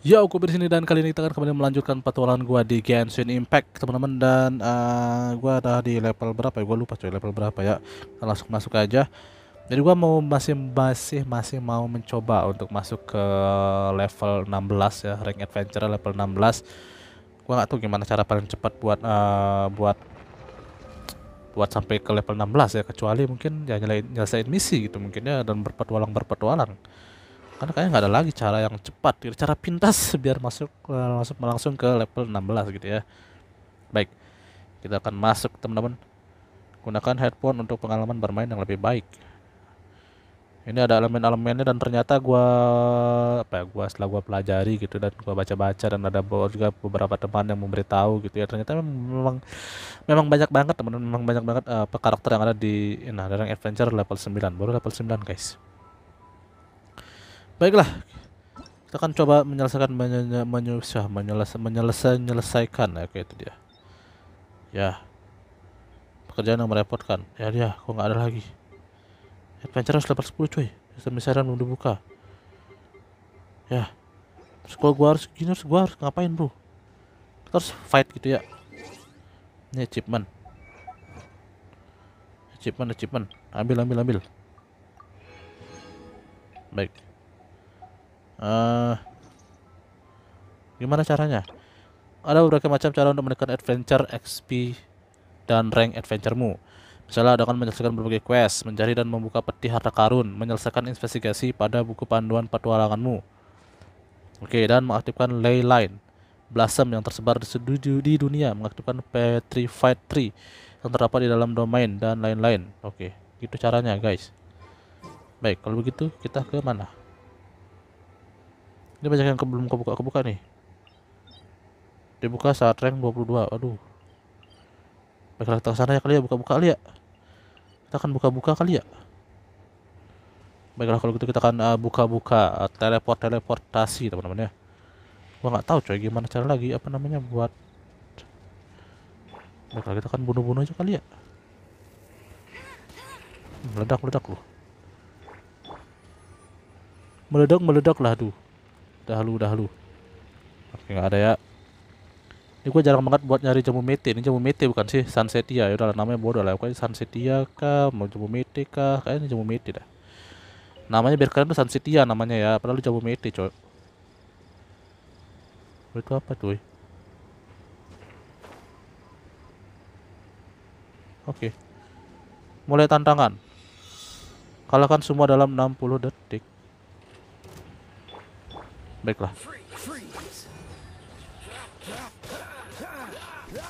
Ya, aku di sini dan kali ini kita akan kembali melanjutkan petualangan gua di Genshin Impact, teman-teman dan uh, gua ada di level berapa ya? Gua lupa coy level berapa ya. Kita langsung masuk aja. Jadi gua mau masih masih masih mau mencoba untuk masuk ke level 16 ya, rank adventure level 16. Gua nggak tahu gimana cara paling cepat buat uh, buat buat sampai ke level 16 ya, kecuali mungkin ya nyelesain misi gitu mungkin ya dan berpetualang berpetualang karena kayaknya nggak ada lagi cara yang cepat gitu. cara pintas biar masuk langsung eh, langsung ke level 16 gitu ya baik kita akan masuk teman-teman gunakan headphone untuk pengalaman bermain yang lebih baik ini ada elemen-elemennya dan ternyata gua apa ya gua setelah gua pelajari gitu dan gua baca-baca dan ada juga beberapa teman yang memberitahu gitu ya ternyata memang memang banyak banget teman teman memang banyak banget uh, karakter yang ada di nah, yang adventure level 9 baru level 9 guys Baiklah, kita akan coba menyelesaikan menyelesaikan menyelesaikan menyelesaikan, menyelesaikan ya kayak itu dia. Ya, pekerjaan yang merepotkan. Ya dia, kok nggak ada lagi. Adventure harus dapat 10 cuy. Sistem misalnya belum dibuka. Ya, terus kalau gua harus gini harus gua harus ngapain bro? Terus fight gitu ya. Ini achievement. Achievement, achievement. Ambil, ambil, ambil. Baik. Eh, gimana caranya ada beberapa macam cara untuk menekan adventure XP dan rank adventuremu misalnya dengan menyelesaikan berbagai quest mencari dan membuka peti harta karun menyelesaikan investigasi pada buku panduan petualanganmu oke dan mengaktifkan ley line Blossom yang tersebar di, di dunia mengaktifkan Petrified Tree yang terdapat di dalam domain dan lain-lain. Oke, gitu caranya guys. Baik, kalau begitu kita ke mana? ini banyak yang ke, belum kebuka kebuka nih dibuka saat rank 22 aduh baiklah kita sana ya kali ya buka-buka kali ya kita akan buka-buka kali ya baiklah kalau gitu kita akan eh, buka-buka uh, uh, eh, teleport teleportasi teman-teman ya gua nggak tahu coy gimana cara lagi apa namanya buat baiklah kita akan bunuh-bunuh aja kali ya meledak meledak loh meledak meledak lah aduh dahulu dahulu oke nggak ada ya ini gue jarang banget buat nyari jamu mete ini jamu mete bukan sih sunsetia ya udah namanya bodoh lah pokoknya sunsetia kah mau jamu mete kah kayaknya jamu mete dah namanya biar keren tuh sunsetia namanya ya padahal jamu mete coy oh, itu apa cuy oke mulai tantangan kalahkan semua dalam 60 detik Baiklah.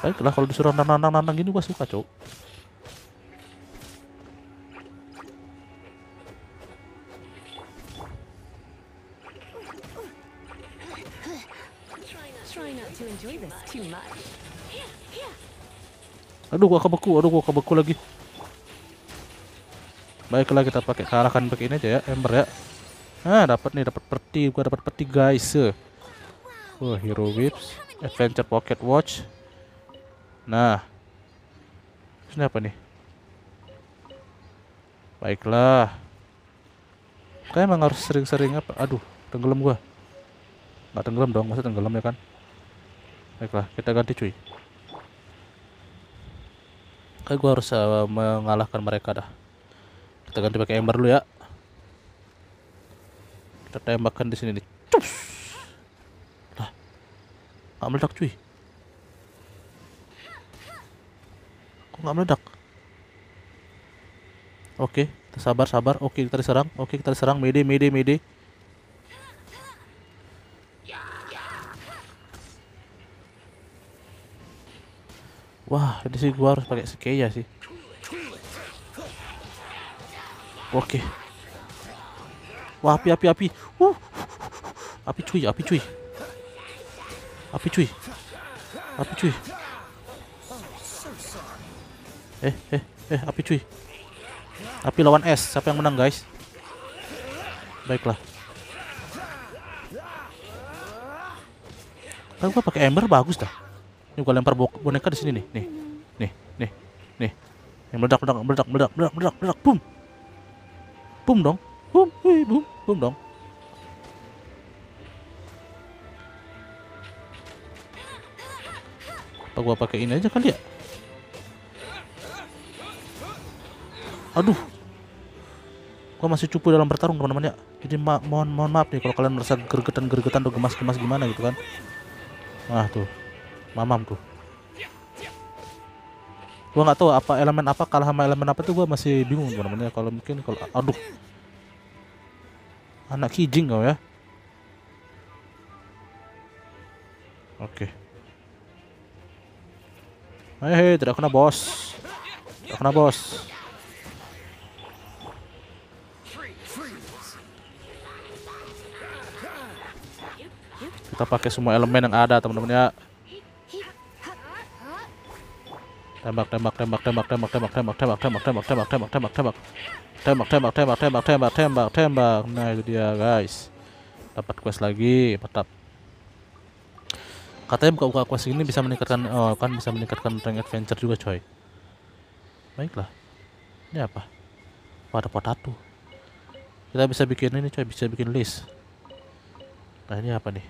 Baiklah kalau disuruh nandang-nandang gini gua suka, Cok. Aduh gua kebeku, aduh gua kebeku lagi. Baiklah kita pakai karakan pakai ini aja ya, ember ya. Ah, dapat nih, dapat peti. Gua dapat peti, guys. Wah, eh. oh, Hero Whips, Adventure Pocket Watch. Nah. Ini apa nih? Baiklah. Kayak emang harus sering-sering apa? Aduh, tenggelam gua. Gak tenggelam dong, masa tenggelam ya kan? Baiklah, kita ganti cuy. Kayak gua harus uh, mengalahkan mereka dah. Kita ganti pakai ember dulu ya tertembakkan di sini nih. Cups. Lah. Nggak meledak cuy. Kok nggak meledak? Oke, kita sabar sabar. Oke, kita diserang. Oke, kita diserang. Mede mede mede. Wah, ini sih gua harus pakai skeya sih. Oke. Okay. Wah, api, api, api. Uh, api cuy, api cuy. Api cuy. Api cuy. Eh, eh, eh, api cuy. Api lawan S Siapa yang menang, guys? Baiklah. Kan gua pakai ember bagus dah. Ini gua lempar boneka di sini nih. Nih. Nih, nih, nih. Yang meledak, meledak, meledak, meledak, meledak, meledak, meledak. Boom. Boom dong. Boom, boom, boom dong. Apa gua pakai ini aja kali ya? Aduh. Gua masih cupu dalam bertarung, teman-teman ya. Jadi ma mohon mohon maaf nih kalau kalian merasa gergetan-gergetan atau gemas-gemas gimana gitu kan. Nah, tuh. Mamam tuh. Gua nggak tahu apa elemen apa kalah sama elemen apa tuh gua masih bingung, teman-teman ya. Kalau mungkin kalau aduh Anak kijing kau ya. Oke. Okay. Hei, tidak kena bos. Tidak kena bos. Kita pakai semua elemen yang ada, teman-teman ya. Tembak, tembak, tembak, tembak, tembak, tembak, tembak, tembak, tembak, tembak, tembak, tembak, tembak, tembak. Tembak, tembak, tembak, tembak, tembak, tembak, tembak. Nah, itu dia, guys. Dapat quest lagi, mantap. Katanya buka-buka quest ini bisa meningkatkan oh, kan bisa meningkatkan rank adventure juga, coy. Baiklah. Ini apa? Pada potato. Kita bisa bikin ini, coy, bisa bikin list. Nah, ini apa nih?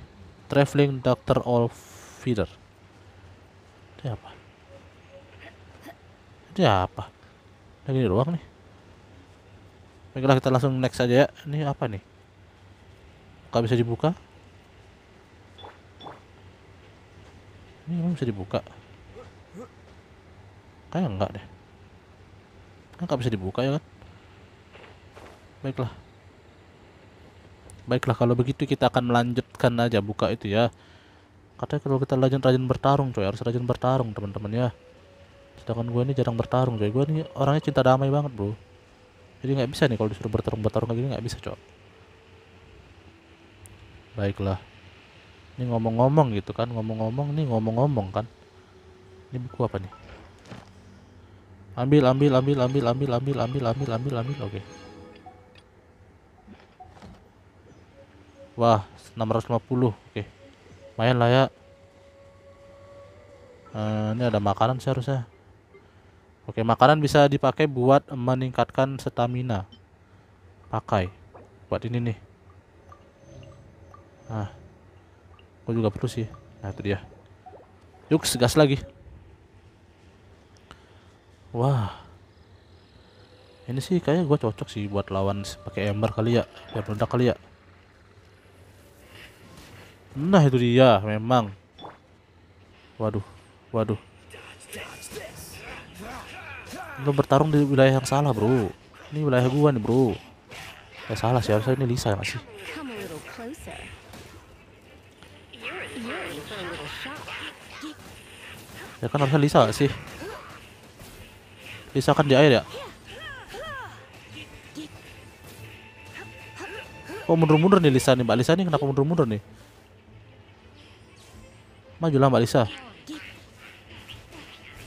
Traveling Doctor All Feeder. Ini apa? Ini apa? ini ruang nih baiklah kita langsung next aja ya ini apa nih Kau bisa dibuka ini emang bisa dibuka kayak enggak deh kan nggak bisa dibuka ya kan baiklah baiklah kalau begitu kita akan melanjutkan aja buka itu ya katanya kalau kita rajin-rajin bertarung coy harus rajin bertarung teman-teman ya sedangkan gue ini jarang bertarung coy gue ini orangnya cinta damai banget bro jadi nggak bisa nih kalau disuruh bertarung-bertarung kayak gini nggak bisa cok baiklah ini ngomong-ngomong gitu kan ngomong-ngomong nih ngomong-ngomong kan ini buku apa nih ambil ambil ambil ambil ambil ambil ambil ambil ambil ambil oke okay. wah 650 oke okay. lumayan lah ya uh, ini ada makanan seharusnya Oke, makanan bisa dipakai buat meningkatkan stamina. Pakai buat ini nih. Nah, aku juga perlu sih. Nah, itu dia. Yuk, gas lagi. Wah. Ini sih kayaknya gue cocok sih buat lawan pakai ember kali ya, buat meledak kali ya. Nah, itu dia memang. Waduh, waduh lo bertarung di wilayah yang salah bro ini wilayah gua nih bro Ya salah sih harusnya ini Lisa ya masih ya kan harusnya Lisa gak sih Lisa kan di air ya kok mundur-mundur nih Lisa nih Mbak Lisa nih kenapa mundur-mundur nih majulah Mbak Lisa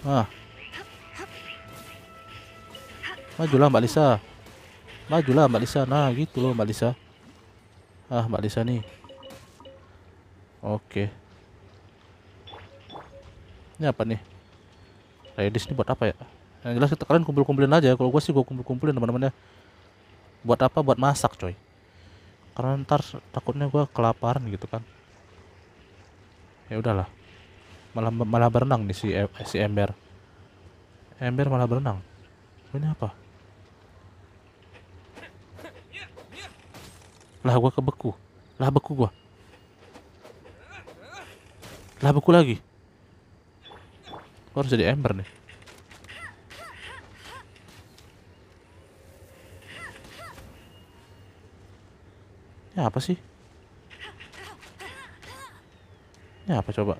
ah Majulah Mbak Lisa. Majulah Mbak Lisa. Nah, gitu loh Mbak Lisa. Ah, Mbak Lisa nih. Oke. Ini apa nih? Redis ini buat apa ya? Yang jelas kita kalian kumpul-kumpulin aja. Kalau gue sih gue kumpul-kumpulin teman-teman ya. Buat apa? Buat masak, coy. Karena ntar takutnya gue kelaparan gitu kan. Ya udahlah. Malah malah berenang nih si e, si ember. Ember malah berenang. Ini apa? Lah gua kebeku. Lah beku gua. Lah beku lagi. Gua harus jadi ember nih. Ya apa sih? Ya apa coba?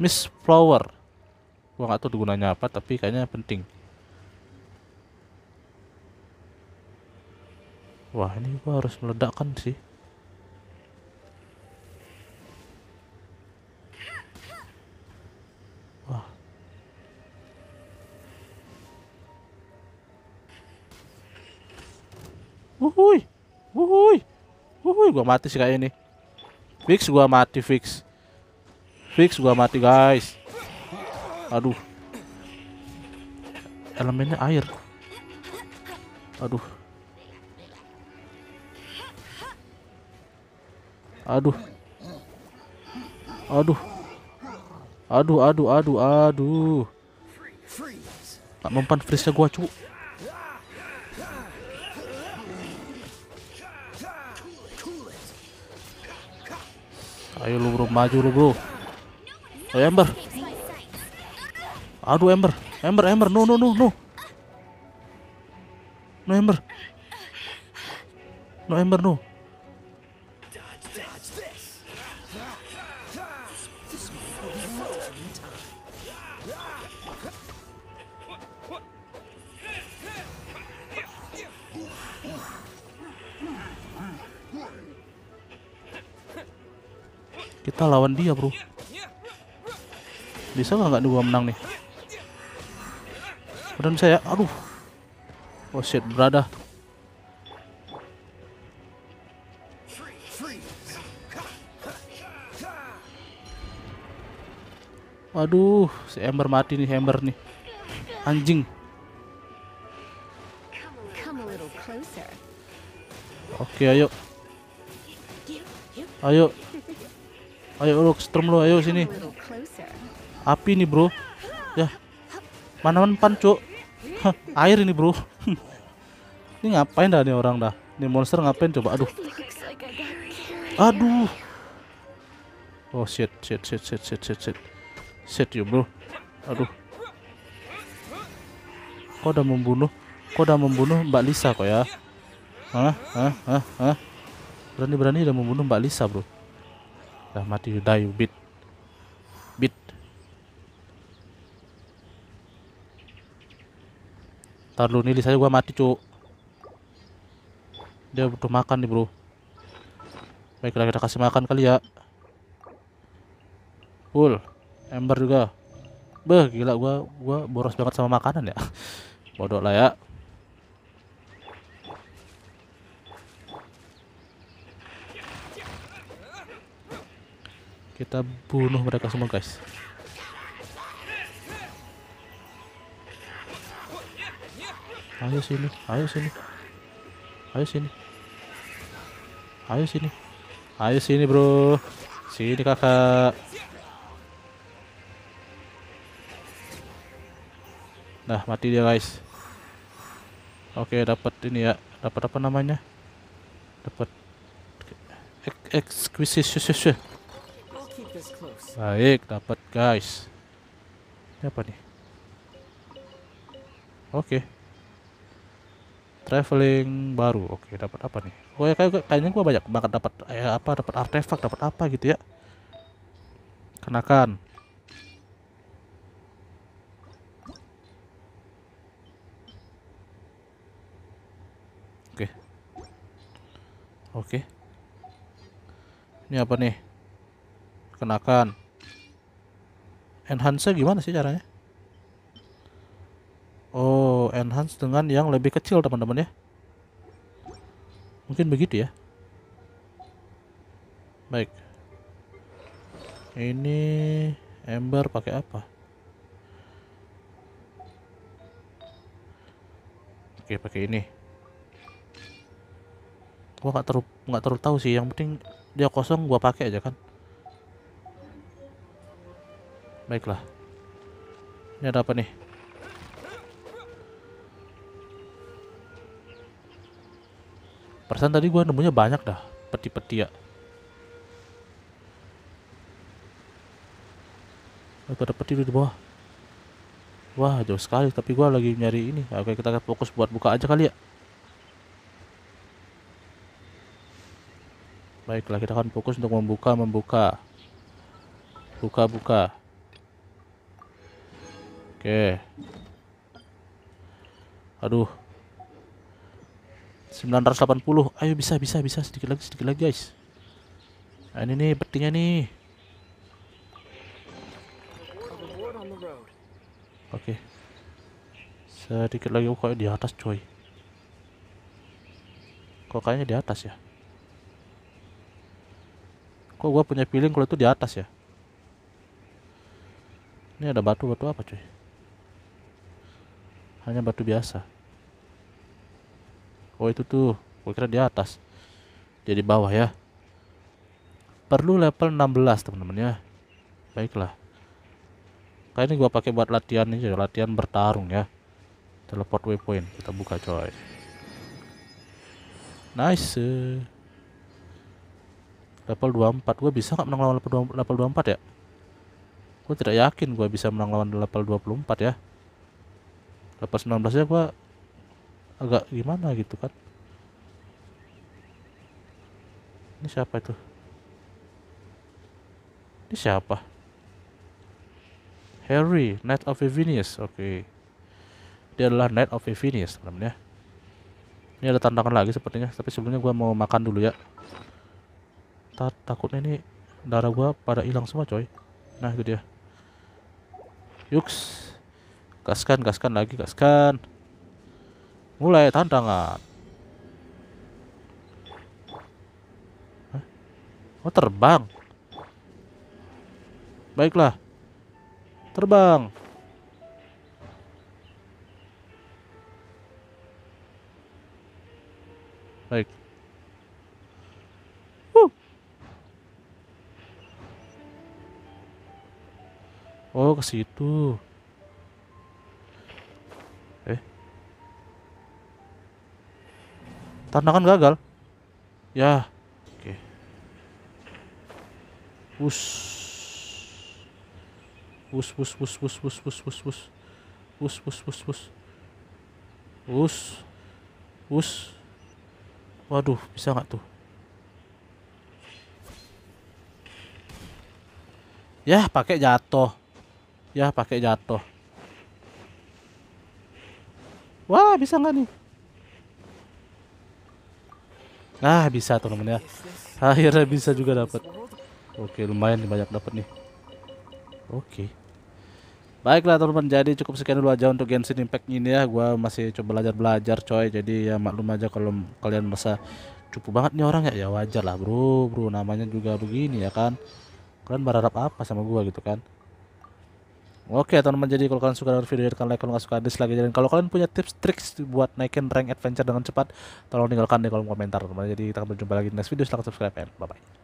Miss Flower. Gua nggak tahu gunanya apa tapi kayaknya penting. wah ini gue harus meledakkan sih wah wuhui wuhui wuhui gue mati sih kayak ini fix gue mati fix fix gue mati guys aduh elemennya air aduh aduh aduh aduh aduh aduh aduh tak mempan freeze nya gua cu ayo lu bro maju lu bro ayo ember aduh ember ember ember no no no no no ember no ember no kita lawan dia bro bisa nggak nggak gua menang nih Padahal saya aduh oh shit berada Waduh, si Ember mati nih, Ember nih. Anjing. Oke, ayo. Ayo, Ayo lu strum lu, ayo sini. Api nih, Bro. Ya. Mana pan, Cuk? air ini, Bro. ini ngapain dah nih orang dah? Ini monster ngapain coba? Aduh. Aduh. Oh shit, shit, shit, shit, shit, shit, shit. Shit you, Bro. Aduh. Kau udah membunuh? Kau udah membunuh Mbak Lisa kok ya? Hah? Hah? Hah? Hah? Berani-berani udah membunuh Mbak Lisa, Bro mati sudah bit bit ntar dulu nih saya gua mati cu dia butuh makan nih bro baiklah kita kasih makan kali ya full ember juga beh gila gua gua boros banget sama makanan ya bodoh lah ya kita bunuh mereka semua guys ayo sini ayo sini ayo sini ayo sini ayo sini bro sini kakak nah mati dia guys oke dapat ini ya dapat apa namanya dapat exquisite Baik, dapat guys. Ini apa nih? Oke. Okay. Traveling baru. Oke, okay, dapat apa nih? Oh ya, kayak kayaknya gua banyak banget dapat eh, apa dapat artefak, dapat apa gitu ya. Kenakan. Oke. Okay. Oke. Okay. Ini apa nih? Kenakan enhance gimana sih caranya oh enhance dengan yang lebih kecil teman-teman ya mungkin begitu ya baik ini ember pakai apa oke pakai ini gua nggak terlalu nggak terlalu tahu sih yang penting dia kosong gua pakai aja kan Baiklah. Ini ada apa nih? Persen tadi gue nemunya banyak dah. Peti-peti ya. Oh, ada peti di bawah. Wah, jauh sekali. Tapi gue lagi nyari ini. Ya, oke, kita akan fokus buat buka aja kali ya. Baiklah, kita akan fokus untuk membuka, membuka. Buka, buka. Oke. Aduh. 980. Ayo bisa bisa bisa sedikit lagi sedikit lagi guys. Nah, ini nih petinya nih. Oke. Okay. Sedikit lagi oh, kok di atas coy. Kok kayaknya di atas ya? Kok gua punya feeling kalau itu di atas ya? Ini ada batu-batu apa coy? hanya batu biasa oh itu tuh gue kira di atas jadi bawah ya perlu level 16 teman-teman ya baiklah kali ini gua pakai buat latihan aja latihan bertarung ya teleport waypoint kita buka coy nice eh. level 24 gue bisa nggak menang lawan level 24 ya gue tidak yakin gue bisa menang lawan level 24 ya lepas 19 nya gue agak gimana gitu kan ini siapa itu ini siapa Harry Knight of Avenius oke okay. dia adalah Knight of Avenius namanya ini ada tantangan lagi sepertinya tapi sebelumnya gue mau makan dulu ya Ta takutnya ini darah gue pada hilang semua coy nah itu dia yuks Gaskan, gaskan lagi, gaskan. Mulai tantangan. Hah? Oh, terbang. Baiklah. Terbang. Baik. Oh, ke situ. Karena kan gagal. Ya. Oke. bus, bus, bus, bus, bus, bus, bus, bus, bus, bus, bus, bus. bus. Bus. Bus. Waduh, bisa nggak tuh? Ya, pakai jatuh. Ya, pakai jatuh. Wah, bisa nggak nih? Ah bisa teman-teman ya. Akhirnya bisa juga dapat. Oke, lumayan banyak dapat nih. Oke. Baiklah teman-teman, jadi cukup sekian dulu aja untuk Genshin Impact ini ya. Gua masih coba belajar-belajar coy. Jadi ya maklum aja kalau kalian merasa cukup banget nih orang ya. Ya wajar lah, Bro. Bro namanya juga begini ya kan. Kalian berharap apa sama gue gitu kan? Oke teman-teman jadi kalau kalian suka dengan video ini kalian like kalau nggak suka dislike Dan kalau kalian punya tips triks buat naikin rank adventure dengan cepat tolong tinggalkan di kolom komentar teman-teman jadi kita akan berjumpa lagi di next video silahkan subscribe and bye bye